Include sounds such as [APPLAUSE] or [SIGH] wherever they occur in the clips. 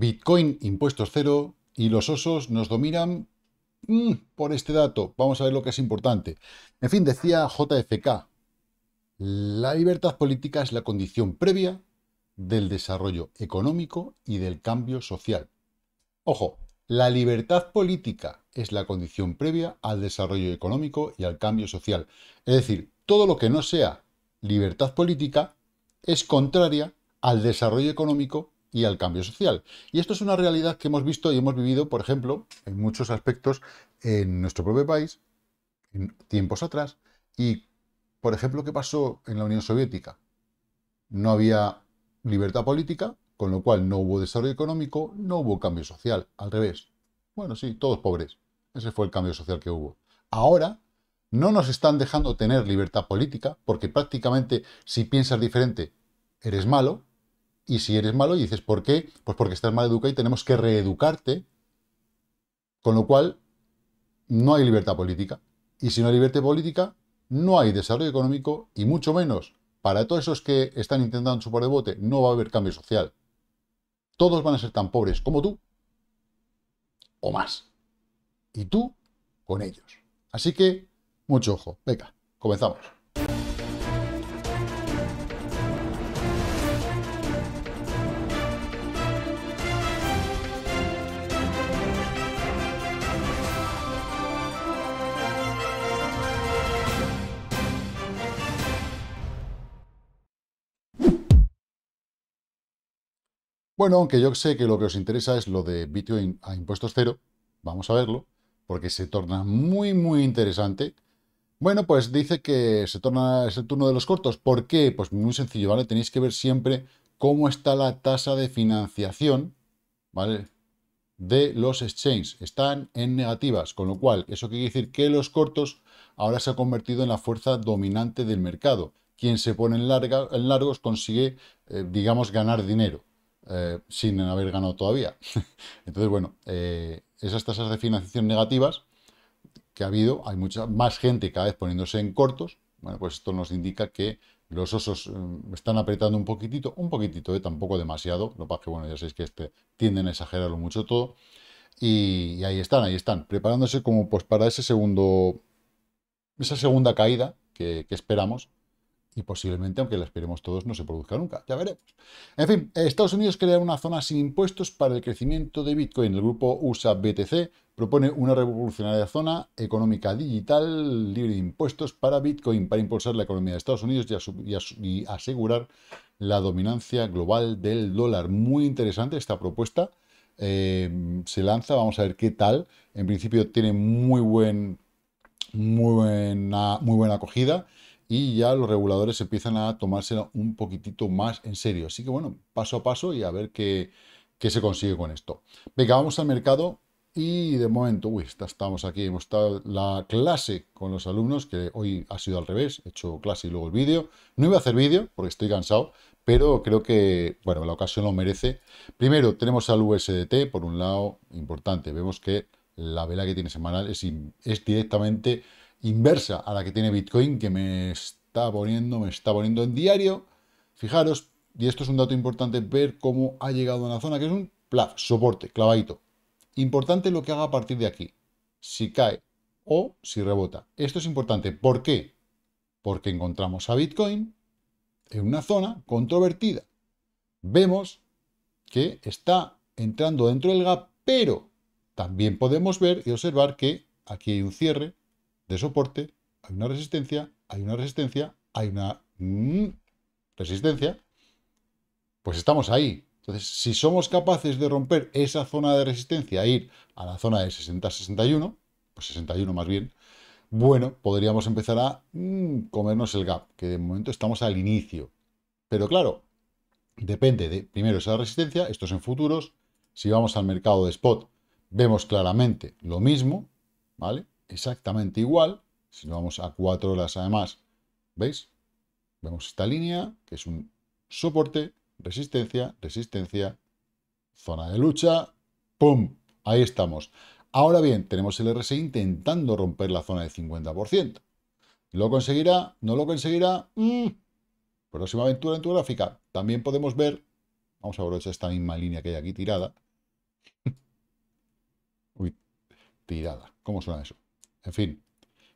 Bitcoin impuestos cero y los osos nos dominan mm, por este dato. Vamos a ver lo que es importante. En fin, decía JFK, la libertad política es la condición previa del desarrollo económico y del cambio social. Ojo, la libertad política es la condición previa al desarrollo económico y al cambio social. Es decir, todo lo que no sea libertad política es contraria al desarrollo económico y al cambio social. Y esto es una realidad que hemos visto y hemos vivido, por ejemplo, en muchos aspectos en nuestro propio país, en tiempos atrás, y, por ejemplo, ¿qué pasó en la Unión Soviética? No había libertad política, con lo cual no hubo desarrollo económico, no hubo cambio social, al revés. Bueno, sí, todos pobres. Ese fue el cambio social que hubo. Ahora no nos están dejando tener libertad política, porque prácticamente si piensas diferente, eres malo, y si eres malo y dices, ¿por qué? Pues porque estás mal educado y tenemos que reeducarte. Con lo cual, no hay libertad política. Y si no hay libertad política, no hay desarrollo económico y mucho menos para todos esos que están intentando chupar de bote, no va a haber cambio social. Todos van a ser tan pobres como tú o más. Y tú con ellos. Así que, mucho ojo. Venga, comenzamos. Bueno, aunque yo sé que lo que os interesa es lo de Bitcoin a impuestos cero, vamos a verlo, porque se torna muy, muy interesante. Bueno, pues dice que se torna, es el turno de los cortos. ¿Por qué? Pues muy sencillo, ¿vale? Tenéis que ver siempre cómo está la tasa de financiación, ¿vale? De los exchanges. Están en negativas, con lo cual, eso quiere decir que los cortos ahora se ha convertido en la fuerza dominante del mercado. Quien se pone en, largos consigue, eh, digamos, ganar dinero. Eh, sin haber ganado todavía. [LAUGHS] Entonces, bueno, eh, esas tasas de financiación negativas que ha habido, hay mucha más gente cada vez poniéndose en cortos, bueno, pues esto nos indica que los osos mm, están apretando un poquitito, un poquitito, eh, tampoco demasiado, lo que pasa que, bueno, ya sabéis que este, tienden a exagerarlo mucho todo, y, ahí están, ahí están, preparándose como pues para ese segundo, esa segunda caída que esperamos, y posiblemente, aunque la esperemos todos, no se produzca nunca. Ya veremos. En fin, Estados Unidos crea una zona sin impuestos para el crecimiento de Bitcoin. El grupo USA BTC propone una revolucionaria zona económica digital libre de impuestos para Bitcoin para impulsar la economía de Estados Unidos y, asegurar la dominancia global del dólar. Muy interesante esta propuesta. Eh, se lanza, vamos a ver qué tal. En principio tiene muy buen muy buena, muy buena acogida y ya los reguladores empiezan a tomárselo un poquitito más en serio. Así que bueno, paso a paso y a ver qué, qué se consigue con esto. Venga, vamos al mercado y de momento, uy, estamos aquí, hemos estado la clase con los alumnos, que hoy ha sido al revés, he hecho clase y luego el vídeo. No iba a hacer vídeo porque estoy cansado, pero creo que, bueno, la ocasión lo merece. Primero, tenemos al USDT, por un lado, importante, vemos que la vela que tiene semanal es directamente inversa a la que tiene Bitcoin, que me está poniendo, me está en diario. Fijaros, y esto es un dato importante, ver cómo ha llegado a la zona, que es un plaf, soporte, clavadito. Importante lo que haga a partir de aquí, si cae o si rebota. Esto es importante, ¿por qué? Porque encontramos a Bitcoin en una zona controvertida. Vemos que está entrando dentro del gap, pero también podemos ver y observar que aquí hay un cierre de soporte, hay una resistencia, hay una resistencia, hay una mm, resistencia, pues estamos ahí. Entonces, si somos capaces de romper esa zona de resistencia e ir a la zona de 60-61, pues 61 más bien, bueno, podríamos empezar a mm, comernos el gap, que de momento estamos al inicio. Pero claro, depende de, primero, esa resistencia, esto es en futuros, si vamos al mercado de spot, vemos claramente lo mismo, ¿vale? exactamente igual. Si nos vamos a cuatro horas además, ¿veis? Vemos esta línea, que es un soporte, resistencia, resistencia, zona de lucha, ¡pum! Ahí estamos. Ahora bien, tenemos el RSI intentando romper la zona de 50%. ¿Lo conseguirá? ¿No lo conseguirá? no lo conseguirá Próxima aventura en tu gráfica. También podemos ver, vamos a aprovechar esta misma línea que hay aquí tirada. [LAUGHS] Uy, tirada. ¿Cómo suena eso? En fin,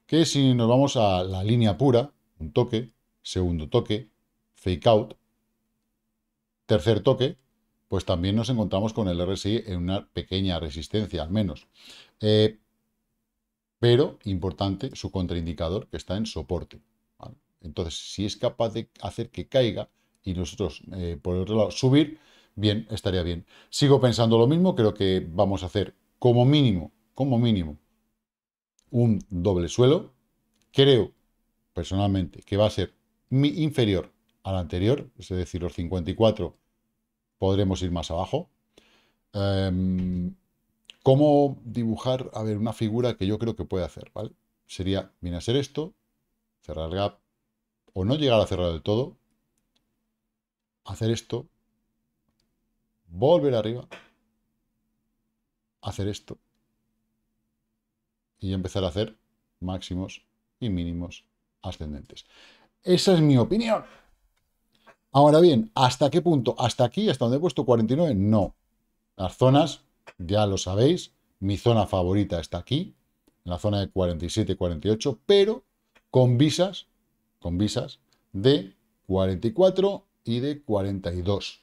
que si nos vamos a la línea pura, un toque, segundo toque, fake out, tercer toque, pues también nos encontramos con el RSI en una pequeña resistencia, al menos. Eh, pero, importante, su contraindicador que está en soporte. Entonces, si es capaz de hacer que caiga y nosotros, eh, por otro lado, subir, bien, estaría bien. Sigo pensando lo mismo, creo que vamos a hacer como mínimo, como mínimo, un doble suelo. Creo, personalmente, que va a ser inferior al anterior, es decir, los 54 podremos ir más abajo. Em, ¿Cómo dibujar, a ver, una figura que yo creo que puede hacer, ¿vale? Sería, viene a ser esto, cerrar el gap, o no llegar a cerrar del todo, hacer esto, volver arriba, hacer esto, y empezar a hacer máximos y mínimos ascendentes. Esa es mi opinión. Ahora bien, ¿hasta qué punto? ¿Hasta aquí? ¿Hasta donde he puesto 49? No. Las zonas, ya lo sabéis, mi zona favorita está aquí, en la zona de 47 48, pero con visas, con visas de 44 y de 42.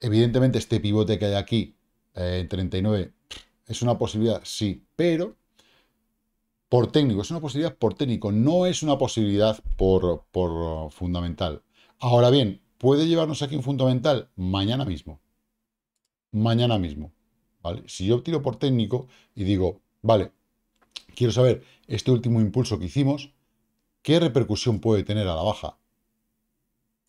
Evidentemente este pivote que hay aquí 39 eh, es una posibilidad, sí, pero por técnico, es una posibilidad por técnico, no es una posibilidad por, por fundamental. Ahora bien, puede llevarnos aquí un fundamental mañana mismo. Mañana mismo. ¿vale? Si yo tiro por técnico y digo, vale, quiero saber este último impulso que hicimos, ¿qué repercusión puede tener a la baja?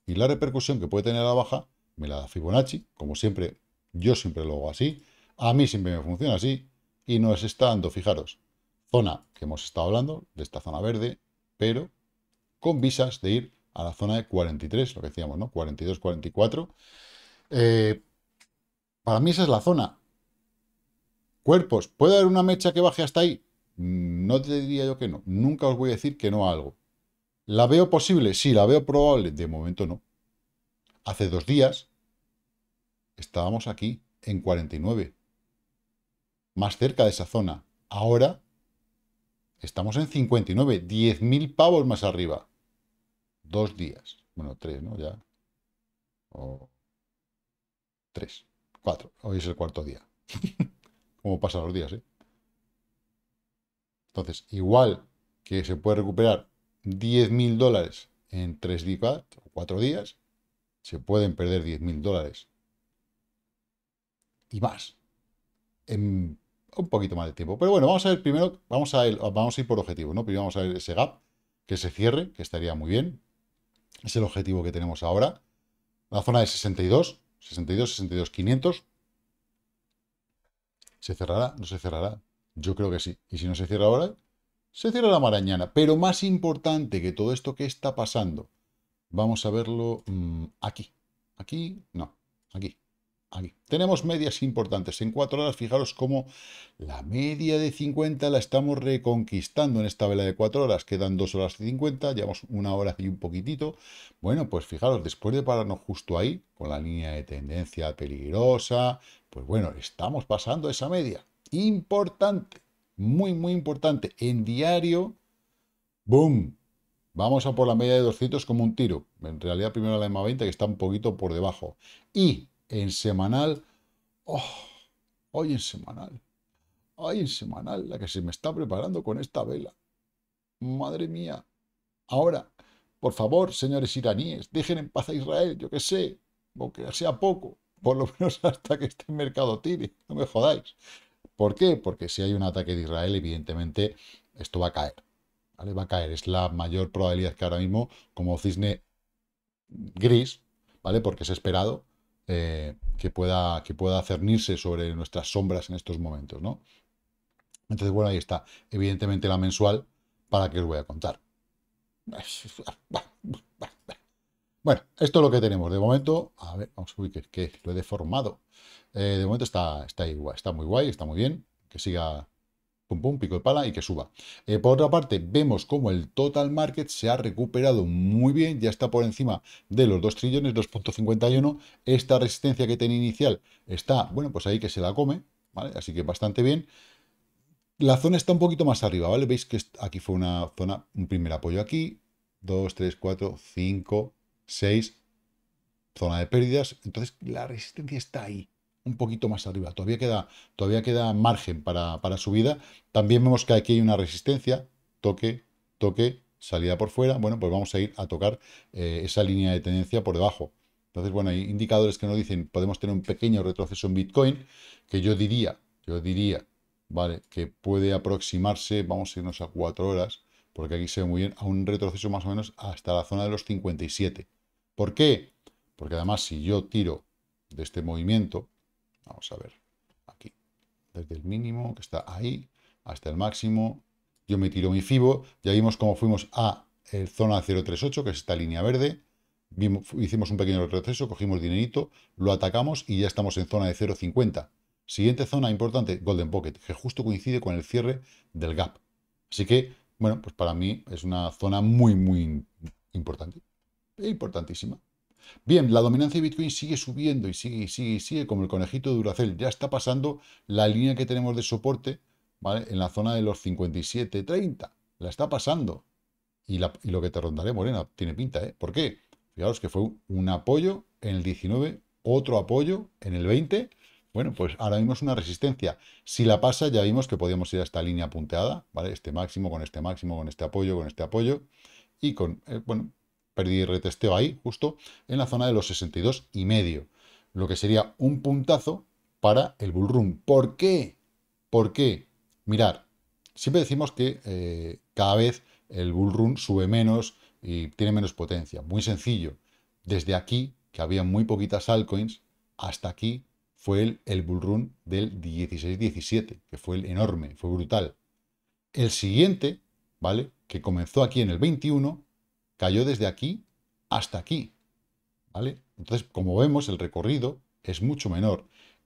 Y la repercusión que puede tener a la baja me la da Fibonacci, como siempre, yo siempre lo hago así, a mí siempre me funciona así, y no es está dando, fijaros, zona que hemos estado hablando, de esta zona verde, pero con visas de ir a la zona de 43, lo que decíamos, ¿no? 42, 44. Eh, para mí esa es la zona. Cuerpos, ¿puede haber una mecha que baje hasta ahí? No te diría yo que no. Nunca os voy a decir que no a algo. ¿La veo posible? Sí, la veo probable. De momento no. Hace dos días estábamos aquí en 49, más cerca de esa zona. Ahora Estamos en 59, 10.000 pavos más arriba. Dos días. Bueno, tres, ¿no? Ya. O tres, cuatro. Hoy es el cuarto día. [LAUGHS] Como pasan los días, ¿eh? Entonces, igual que se puede recuperar 10.000 dólares en tres días o cuatro días, se pueden perder 10.000 dólares. Y más. En un poquito más de tiempo. Pero bueno, vamos a ver primero, vamos a, ir, vamos a ir por objetivo, ¿no? Primero vamos a ver ese gap, que se cierre, que estaría muy bien. Es el objetivo que tenemos ahora. La zona de 62, 62, 62, 500. ¿Se cerrará? ¿No se cerrará? Yo creo que sí. Y si no se cierra ahora, se cierra la marañana. Pero más importante que todo esto, que está pasando? Vamos a verlo mm, aquí. Aquí, no, aquí. Aquí. Tenemos medias importantes. En cuatro horas, fijaros cómo la media de 50 la estamos reconquistando en esta vela de cuatro horas. Quedan 2 horas y 50, llevamos una hora y un poquitito. Bueno, pues fijaros, después de pararnos justo ahí, con la línea de tendencia peligrosa, pues bueno, estamos pasando esa media. Importante, muy, muy importante. En diario, ¡boom! Vamos a por la media de 200 como un tiro. En realidad, primero la EMA 20, que está un poquito por debajo. Y en semanal. Oh, hoy en semanal. Hoy en semanal, la que se me está preparando con esta vela. Madre mía. Ahora, por favor, señores iraníes, dejen en paz a Israel, yo que sé, aunque sea poco, por lo menos [LAUGHS] hasta que este mercado tire, no me jodáis. ¿Por qué? Porque si hay un ataque de Israel, evidentemente esto va a caer. ¿vale? Va a caer. Es la mayor probabilidad que ahora mismo, como cisne gris, ¿vale? Porque es esperado, eh, que, pueda, que pueda cernirse sobre nuestras sombras en estos momentos, ¿no? Entonces, bueno, ahí está. Evidentemente la mensual, ¿para que os voy a contar? Bueno, esto es lo que tenemos. De momento, a ver, vamos a ver que, lo he deformado. Eh, de momento está, está igual, está muy guay, está muy bien. Que siga pum, pum, pico de pala y que suba. Eh, por otra parte, vemos como el total market se ha recuperado muy bien, ya está por encima de los 2 trillones, 2.51. Esta resistencia que tenía inicial está, bueno, pues ahí que se la come, ¿vale? Así que bastante bien. La zona está un poquito más arriba, ¿vale? Veis que aquí fue una zona, un primer apoyo aquí, 2, 3, 4, 5, 6, zona de pérdidas. Entonces, la resistencia está ahí un poquito más arriba. Todavía queda, todavía queda margen para, para subida. También vemos que aquí hay una resistencia, toque, toque, salida por fuera. Bueno, pues vamos a ir a tocar eh, esa línea de tendencia por debajo. Entonces, bueno, hay indicadores que nos dicen podemos tener un pequeño retroceso en Bitcoin, que yo diría, yo diría, vale, que puede aproximarse, vamos a irnos a cuatro horas, porque aquí se ve muy bien, a un retroceso más o menos hasta la zona de los 57. ¿Por qué? Porque además si yo tiro de este movimiento, Vamos a ver, aquí. Desde el mínimo, que está ahí, hasta el máximo. Yo me tiro mi FIBO. Ya vimos cómo fuimos a el eh, zona 038, que es esta línea verde. hicimos un pequeño retroceso, cogimos dinerito, lo atacamos y ya estamos en zona de 0.50. Siguiente zona importante, Golden Pocket, que justo coincide con el cierre del gap. Así que, bueno, pues para mí es una zona muy, muy importante. Importantísima. Bien, la dominancia de Bitcoin sigue subiendo y sigue y sigue y sigue como el conejito de Duracell. Ya está pasando la línea que tenemos de soporte ¿vale? en la zona de los 57.30. La está pasando. Y, lo que te rondaré, Morena, tiene pinta. ¿eh? ¿Por qué? Fijaros que fue un, apoyo en el 19, otro apoyo en el 20. Bueno, pues ahora mismo una resistencia. Si la pasa, ya vimos que podíamos ir a esta línea punteada, ¿vale? Este máximo, con este máximo, con este apoyo, con este apoyo. Y con, eh, bueno, perdí retesteo ahí, justo en la zona de los 62 y medio, lo que sería un puntazo para el bull run. ¿Por qué? ¿Por qué? Mirar, siempre decimos que eh, cada vez el bull run sube menos y tiene menos potencia. Muy sencillo. Desde aquí, que había muy poquitas altcoins, hasta aquí fue el, el bull run del 16-17, que fue el enorme, fue brutal. El siguiente, ¿vale? Que comenzó aquí en el 21, cayó desde aquí hasta aquí, ¿vale? Entonces, como vemos, el recorrido es mucho menor.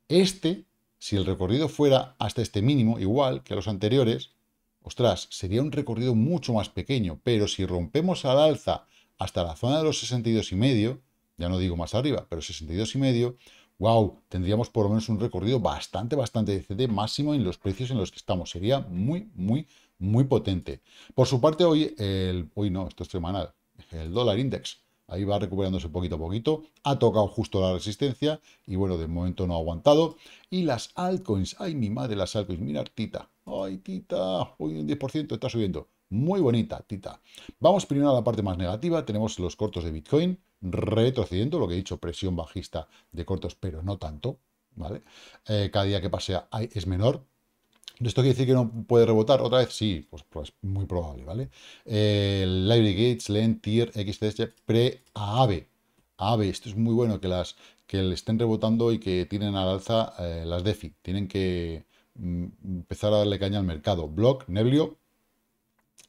Este, si el recorrido fuera hasta este mínimo, igual que los anteriores, ostras, sería un recorrido mucho más pequeño, pero si rompemos al alza hasta la zona de los 62,5, ya no digo más arriba, pero 62,5, y wow, tendríamos por lo menos un recorrido bastante, bastante decente, máximo en los precios en los que estamos. Sería muy, muy, muy potente. Por su parte, hoy, el, hoy no, esto es semanal, el dólar index. Ahí va recuperándose poquito a poquito. Ha tocado justo la resistencia y bueno, de momento no ha aguantado. Y las altcoins, ay mi madre, las altcoins, mirar Tita. Ay Tita, hoy un 10% está subiendo. Muy bonita, Tita. Vamos primero a la parte más negativa. Tenemos los cortos de Bitcoin retrocediendo, lo que he dicho, presión bajista de cortos, pero no tanto. ¿vale? Eh, cada día que pase es menor, ¿Esto quiere decir que no puede rebotar otra vez? Sí, pues, es pues, muy probable, ¿vale? Eh, Library Gates, Len, Tier, Pre, AAVE. AAVE, esto es muy bueno, que las que le estén rebotando y que tienen al alza eh, las DeFi. Tienen que mm, empezar a darle caña al mercado. Block, Neblio,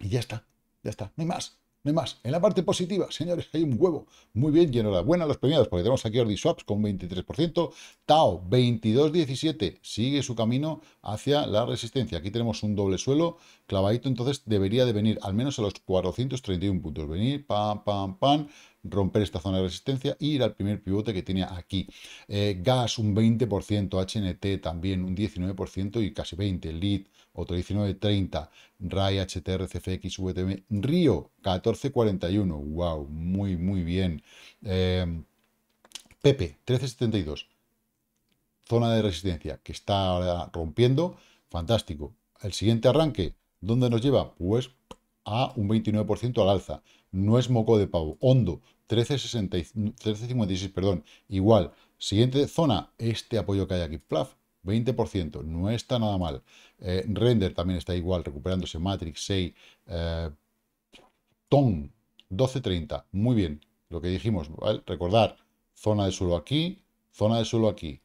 y ya está, ya está, no hay más. No más. En la parte positiva, señores, hay un huevo. Muy bien, lleno la buena los premiados, porque tenemos aquí Ordi Swaps con 23%. Tao, 22,17. Sigue su camino hacia la resistencia. Aquí tenemos un doble suelo clavadito, entonces debería de venir al menos a los 431 puntos. Venir, pam, pam, pam romper esta zona de resistencia y ir al primer pivote que tiene aquí. Eh, gas un 20%, HNT también un 19% y casi 20%, LID otro 19.30, RAI, HTR, CFX, VTM, Río 14.41, wow, muy muy bien. Em, Pepe 13.72, zona de resistencia que está rompiendo, fantástico. El siguiente arranque, ¿dónde nos lleva? Pues a un 29% al alza. No es moco de pavo. Hondo, 13.56, perdón, igual. Siguiente zona, este apoyo que hay aquí, plaf, 20%, no está nada mal. Eh, Render también está igual, recuperándose. Matrix 6, ton 12.30, muy bien. Lo que dijimos, ¿vale? recordar, zona de suelo aquí, zona de suelo aquí.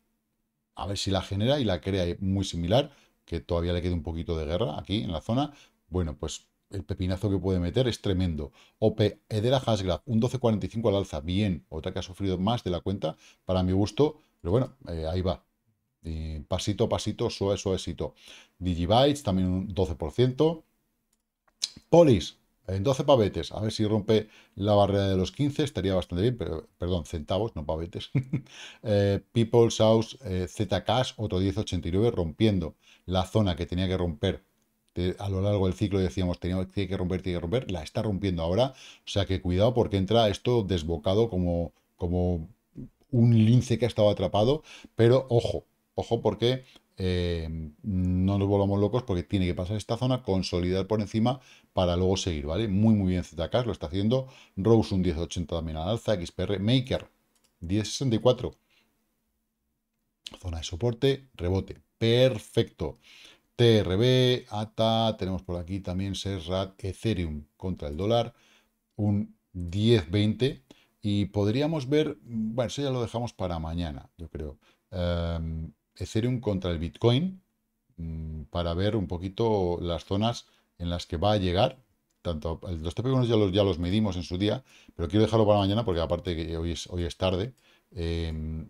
A ver si la genera y la crea muy similar, que todavía le queda un poquito de guerra aquí en la zona. Bueno, pues el pepinazo que puede meter es tremendo. OPE Edera Hasgraf, un 12.45 al alza, bien. Otra que ha sufrido más de la cuenta, para mi gusto, pero bueno, eh, ahí va. pasito a pasito, suave, suavecito. Digibytes, también un 12%. Polis, en 12 pavetes. A ver si rompe la barrera de los 15, estaría bastante bien, pero, perdón, centavos, no pavetes. [LAUGHS] eh, People's House eh, otro 10.89, rompiendo la zona que tenía que romper a lo largo del ciclo decíamos, tenía, tiene que romper, tiene que romper, la está rompiendo ahora, o sea que cuidado porque entra esto desbocado como, como un lince que ha estado atrapado, pero ojo, ojo porque eh, no nos volvamos locos porque tiene que pasar esta zona, consolidar por encima para luego seguir, ¿vale? Muy, muy bien ZK, lo está haciendo, Rose un 1080 también al alza, XPR, Maker 1064, zona de soporte, rebote, perfecto. TRB, ATA, tenemos por aquí también Serrat, Ethereum contra el dólar, un 10-20 y podríamos ver, bueno, eso ya lo dejamos para mañana, yo creo, em, Ethereum contra el Bitcoin mm, para ver un poquito las zonas en las que va a llegar. Tanto los TP1 ya los, ya los medimos en su día, pero quiero dejarlo para mañana porque aparte que hoy es, hoy es tarde. Em,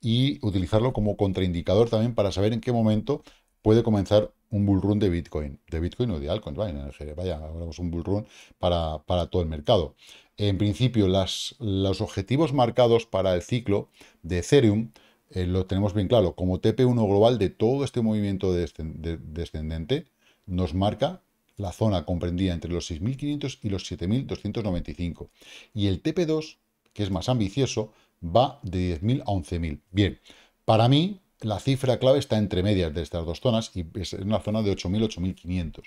y utilizarlo como contraindicador también para saber en qué momento puede comenzar un bull run de Bitcoin, de Bitcoin o de altcoins, vaya, hablamos un bull para, para, todo el mercado. En principio, las, los objetivos marcados para el ciclo de Ethereum eh, lo tenemos bien claro, como TP1 global de todo este movimiento descendente, nos marca la zona comprendida entre los 6.500 y los 7.295. Y el TP2, que es más ambicioso, va de 10.000 a 11.000. Bien, para mí, la cifra clave está entre medias de estas dos zonas y es una zona de 8.000-8.500.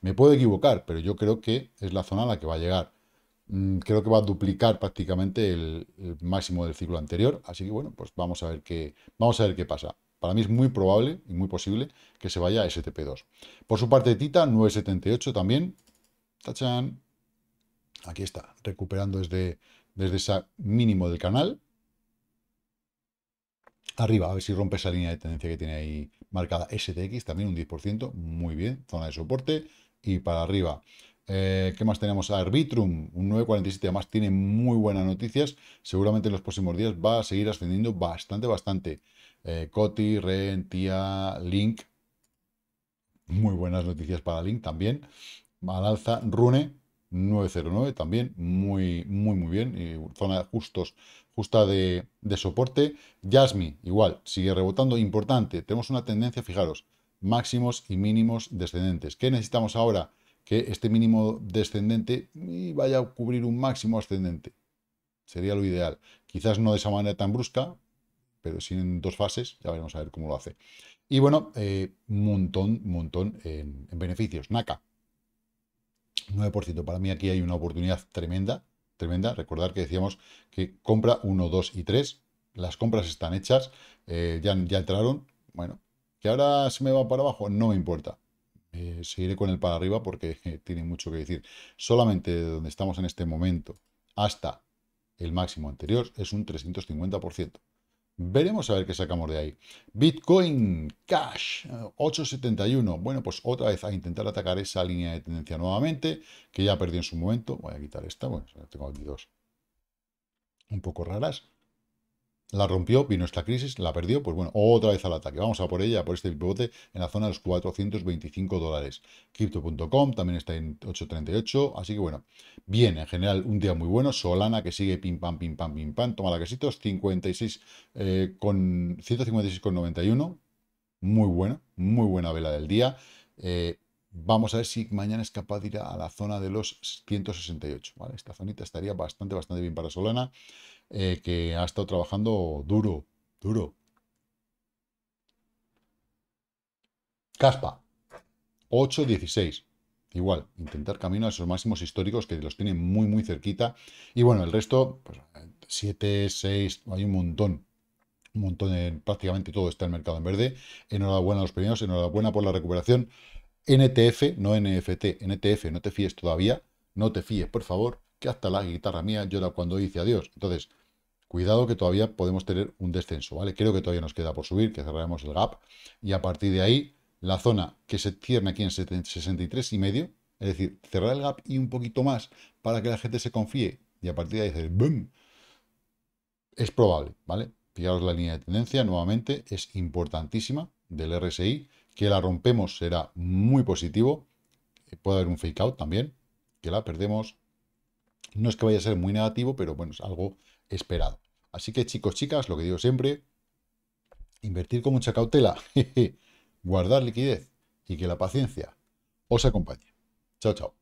Me puedo equivocar, pero yo creo que es la zona a la que va a llegar. Mm, creo que va a duplicar prácticamente el, máximo del ciclo anterior, así que bueno, pues vamos a ver qué, vamos a ver qué pasa. Para mí es muy probable y muy posible que se vaya a STP2. Por su parte, Tita, 9.78 también. ¡Tachán! Aquí está, recuperando desde, desde ese mínimo del canal. Arriba, a ver si rompe esa línea de tendencia que tiene ahí marcada STX, también un 10%, muy bien, zona de soporte. Y para arriba, eh, ¿Qué más tenemos? Arbitrum, un 9.47. Además, tiene muy buenas noticias. Seguramente en los próximos días va a seguir ascendiendo bastante, bastante. Eh, Coti, Ren, Tia, Link. Muy buenas noticias para Link también. Al alza, Rune. 909, también muy, muy, muy bien. Eh, zona justos, justa de, soporte. Jasmine, igual, sigue rebotando. Importante, tenemos una tendencia, fijaros, máximos y mínimos descendentes. ¿Qué necesitamos ahora? Que este mínimo descendente vaya a cubrir un máximo ascendente. Sería lo ideal. Quizás no de esa manera tan brusca, pero sí en dos fases. Ya veremos a ver cómo lo hace. Y bueno, un eh, montón, montón en, en beneficios. NACA, 9%. Para mí aquí hay una oportunidad tremenda, tremenda. Recordar que decíamos que compra 1, 2 y 3. Las compras están hechas, eh, ya, ya entraron. Bueno, que ahora se me va para abajo, no me importa. Eh, seguiré con el para arriba porque [LAUGHS] tiene mucho que decir. Solamente de donde estamos en este momento hasta el máximo anterior es un 350%. Veremos a ver qué sacamos de ahí. Bitcoin Cash 871. Eh, bueno, pues otra vez a intentar atacar esa línea de tendencia nuevamente, que ya perdió en su momento. Voy a quitar esta, bueno, tengo un poco raras. La rompió, vino esta crisis, la perdió, pues bueno, otra vez al ataque. Vamos a por ella, por este pivote, en la zona de los 425 dólares. Crypto.com también está en 8.38, así que bueno, bien, en general un día muy bueno. Solana que sigue pim pam, pim pam, pim pam, toma la quesitos, 56 eh, con 156,91. Muy buena, muy buena vela del día. Eh, vamos a ver si mañana es capaz de ir a la zona de los 168. ¿vale? Esta zonita estaría bastante, bastante bien para Solana. Eh, que ha estado trabajando duro, duro. Caspa, 8-16. Igual, intentar camino a esos máximos históricos que los tienen muy, muy cerquita. Y bueno, el resto, pues 7, 6, hay un montón un montón en prácticamente todo está el mercado en verde. Enhorabuena a los premios. enhorabuena por la recuperación. NTF, no NFT, NTF, no te fíes todavía, no te fíes, por favor, que hasta la guitarra mía llora cuando dice adiós. Entonces, Cuidado que todavía podemos tener un descenso, ¿vale? Creo que todavía nos queda por subir, que cerraremos el gap. Y a partir de ahí, la zona que se cierne aquí en 63 y medio, es decir, cerrar el gap y un poquito más para que la gente se confíe. Y a partir de ahí, boom. Es probable, ¿vale? Fijaros la línea de tendencia, nuevamente, es importantísima del RSI. Que la rompemos será muy positivo. Eh, puede haber un fake out también, que la perdemos. No es que vaya a ser muy negativo, pero bueno, es algo esperado. Así que chicos, chicas, lo que digo siempre, invertir con mucha cautela, [LAUGHS] guardar liquidez y que la paciencia os acompañe. Chao, chao.